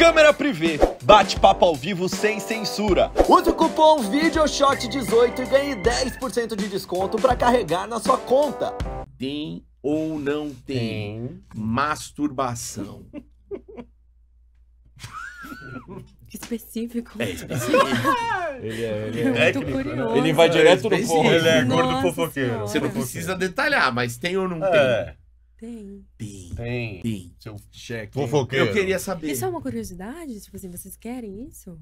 Câmera privê, bate-papo ao vivo sem censura. Use o cupom VideoShot18 e ganhe 10% de desconto para carregar na sua conta. Tem ou não tem, tem. masturbação? Específico. É específico. ele é, ele é. é Muito é, curioso. Ele vai direto é no ponto. Ele é gordo fofoqueiro. Você não precisa detalhar, mas tem ou não é. tem. Tem. Tem. Tem. Tem. Seu cheque. Fofoqueiro. Eu queria saber. Isso é uma curiosidade? Tipo assim, vocês querem isso?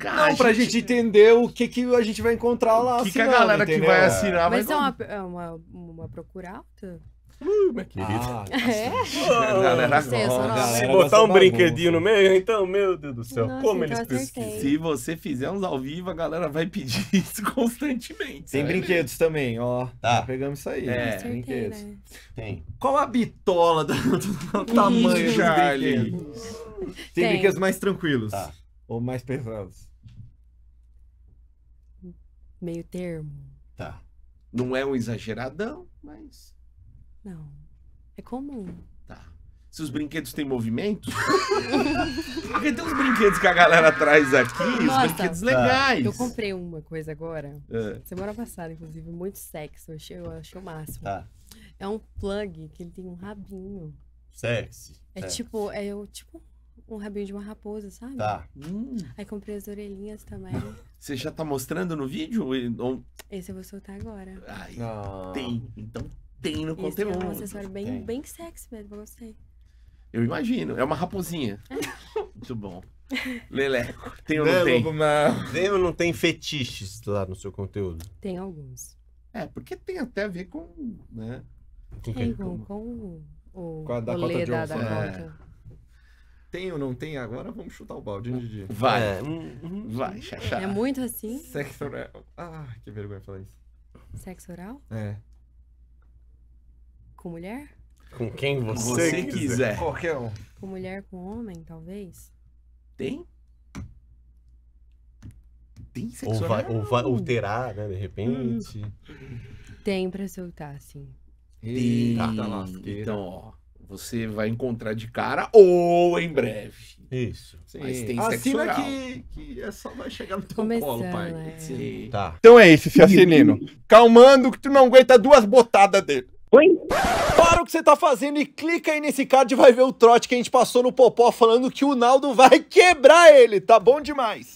Cara, ah, não, pra gente... gente entender o que, que a gente vai encontrar lá. O que, que a galera entendeu? que vai assinar Mas vai... é uma, é uma, uma procura alta? Uh, minha querida. Ah, tá é? Galera, Se botar um brinquedinho no meio, então, meu Deus do céu, Nossa, como então eles precisam. Se você fizer uns ao vivo, a galera vai pedir isso constantemente. Tem sabe? É. brinquedos também, ó. Tá. pegamos isso aí. É, acertei, brinquedos. Né? Tem. Qual a bitola do, do tamanho, Ih, Charlie? Tem, Tem brinquedos mais tranquilos. Tá. Ou mais pesados. Meio termo. Tá. Não é um exageradão, mas. Não. É comum. Tá. Se os brinquedos têm movimento? Porque tem uns brinquedos que a galera traz aqui, Nossa, os brinquedos tá. legais. Eu comprei uma coisa agora, é. semana passada, inclusive, muito sexy. Eu achei, eu achei o máximo. Tá. É um plug que ele tem um rabinho. Sexy. É tipo, é tipo um rabinho de uma raposa, sabe? Tá. Hum. hum. Aí comprei as orelhinhas também. Você já tá mostrando no vídeo? Esse eu vou soltar agora. Ai, tem. Então tem no Isso conteúdo. É um acessório bem, bem sexy mesmo, eu gostei. Eu imagino, é uma raposinha. Muito bom. Leleco, tem ou não, não né, tem? Não. Tem ou não tem fetiches lá no seu conteúdo? Tem alguns. É, porque tem até a ver com, né? Com, tem, com, com o, o, com a Dakota o Lê Johnson. da Dakota. É. Tem ou não tem agora, vamos chutar o balde, hein, Didi? Vai, é. hum, hum, vai, hum, xaxá. É muito assim? Sexo oral. Ah, que vergonha falar isso. Sexo oral? É. Com mulher? Com quem você, você quiser. quiser. Qualquer um. Com mulher, com homem, talvez? Tem? Tem sexo ou vai, ou, vai, alterar terá, né, de repente. Hum. Tem pra soltar, sim. Eita, Tem. Tá. Então, ó você vai encontrar de cara ou em breve. Isso. Sim. Mas tem Assina sexo que, que é só vai chegar no teu Começando, colo, pai. É. Tá. Então é isso, Fiacinino. Calmando que tu não aguenta duas botadas dele. Oi? Para o que você tá fazendo e clica aí nesse card e vai ver o trote que a gente passou no Popó falando que o Naldo vai quebrar ele, tá bom demais.